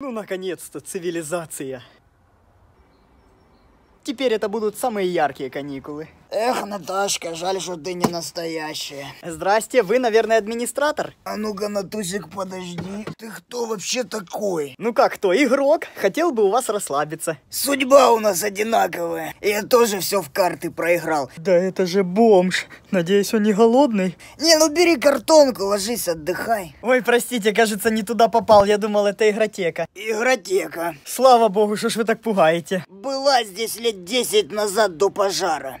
Ну, наконец-то, цивилизация. Теперь это будут самые яркие каникулы. Эх, Наташка, жаль, что ты не настоящая. Здрасте, вы, наверное, администратор? А ну-ка, Натусик, подожди. Ты кто вообще такой? Ну как кто, игрок? Хотел бы у вас расслабиться. Судьба у нас одинаковая. Я тоже все в карты проиграл. Да это же бомж. Надеюсь, он не голодный? Не, ну бери картонку, ложись, отдыхай. Ой, простите, кажется, не туда попал. Я думал, это игротека. Игротека. Слава богу, что ж вы так пугаете. Была здесь лет 10 назад до пожара.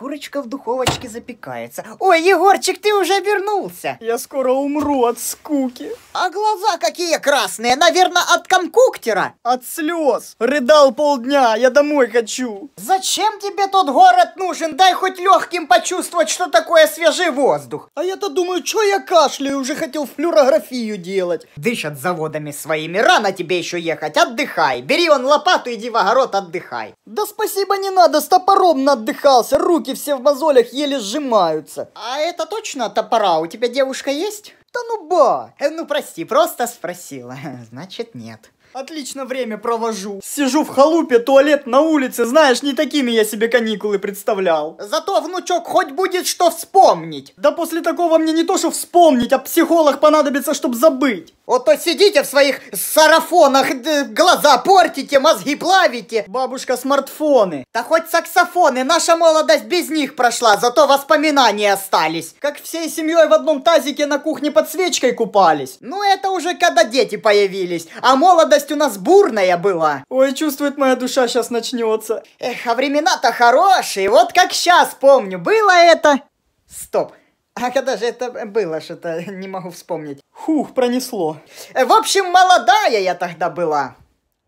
Курочка в духовочке запекается. Ой, Егорчик, ты уже вернулся. Я скоро умру от скуки. А глаза какие красные, наверное, от конкуктера. От слез. Рыдал полдня, я домой хочу. Зачем тебе тот город нужен? Дай хоть легким почувствовать, что такое свежий воздух. А я-то думаю, что я кашляю, уже хотел флюорографию делать. Дышат заводами своими, рано тебе еще ехать, отдыхай. Бери он лопату, иди в огород, отдыхай. Да спасибо не надо, с топором отдыхался, руки руки все в мозолях еле сжимаются. А это точно топора? У тебя девушка есть? Да ну ба! Э, ну прости, просто спросила. Значит, нет. Отлично время провожу. Сижу в халупе, туалет на улице. Знаешь, не такими я себе каникулы представлял. Зато, внучок, хоть будет что вспомнить. Да после такого мне не то что вспомнить, а психолог понадобится, чтобы забыть. Вот то сидите в своих сарафонах, глаза портите, мозги плавите. Бабушка, смартфоны. Да хоть саксофоны, наша молодость без них прошла, зато воспоминания остались. Как всей семьей в одном тазике на кухне под свечкой купались. Ну это уже когда дети появились, а молодость молодость у нас бурная была. Ой, чувствует моя душа сейчас начнется. Эх, а времена-то хорошие, вот как сейчас помню, было это... Стоп, а когда же это было, что-то не могу вспомнить. Хух, пронесло. Э, в общем, молодая я тогда была.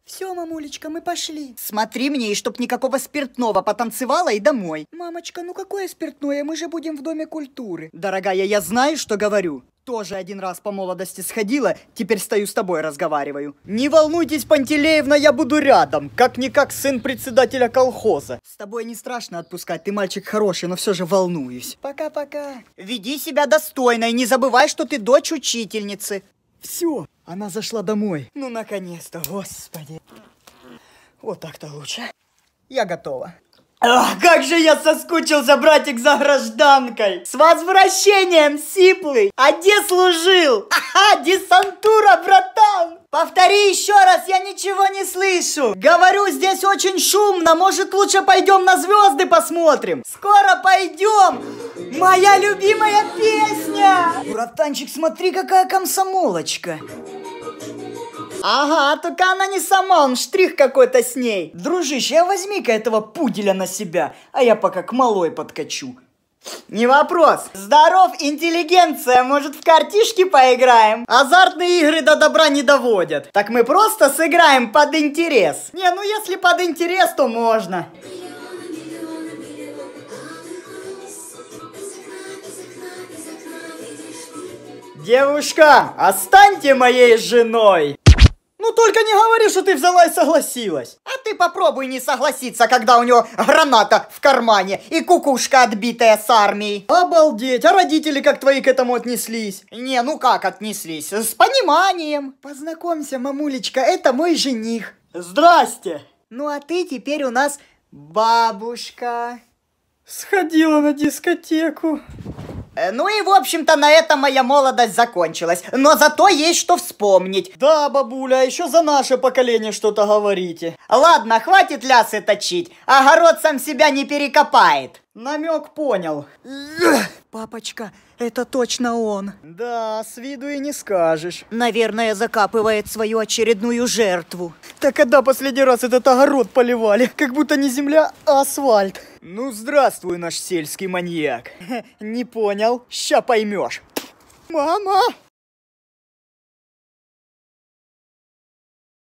Все, мамулечка, мы пошли. Смотри мне, и чтоб никакого спиртного потанцевала и домой. Мамочка, ну какое спиртное? Мы же будем в Доме культуры. Дорогая, я знаю, что говорю. Тоже один раз по молодости сходила, теперь стою с тобой разговариваю. Не волнуйтесь, Пантелеевна, я буду рядом, как-никак сын председателя колхоза. С тобой не страшно отпускать, ты мальчик хороший, но все же волнуюсь. Пока-пока. Веди себя достойно и не забывай, что ты дочь учительницы. Все, она зашла домой. Ну, наконец-то, господи. Вот так-то лучше. Я готова. Ах, как же я соскучился, братик, за гражданкой! С возвращением, Сиплый! А где служил? Ага, десантура, братан! Повтори еще раз, я ничего не слышу. Говорю, здесь очень шумно, может лучше пойдем на звезды посмотрим. Скоро пойдем. Моя любимая песня! Братанчик, смотри, какая комсомолочка. Ага, только она не сама, он штрих какой-то с ней. Дружище, я а возьми-ка этого пуделя на себя, а я пока к малой подкачу. Не вопрос. Здоров, интеллигенция, может в картишки поиграем? Азартные игры до добра не доводят. Так мы просто сыграем под интерес. Не, ну если под интерес, то можно. Девушка, останьте моей женой! Только не говори, что ты взяла и согласилась. А ты попробуй не согласиться, когда у него граната в кармане и кукушка отбитая с армией. Обалдеть, а родители как твои к этому отнеслись? Не, ну как отнеслись? С пониманием. Познакомься, мамулечка, это мой жених. Здрасте. Ну а ты теперь у нас бабушка. Сходила на дискотеку. Э, ну и, в общем-то, на этом моя молодость закончилась. Но зато есть что вспомнить. Да, бабуля, а еще за наше поколение что-то говорите. Ладно, хватит лясы точить. Огород сам себя не перекопает. Намек понял. Папочка, это точно он. Да, с виду и не скажешь. Наверное, закапывает свою очередную жертву. Так когда а последний раз этот огород поливали? Как будто не земля, а асфальт. Ну, здравствуй, наш сельский маньяк. Не понял. Ща поймешь. Мама!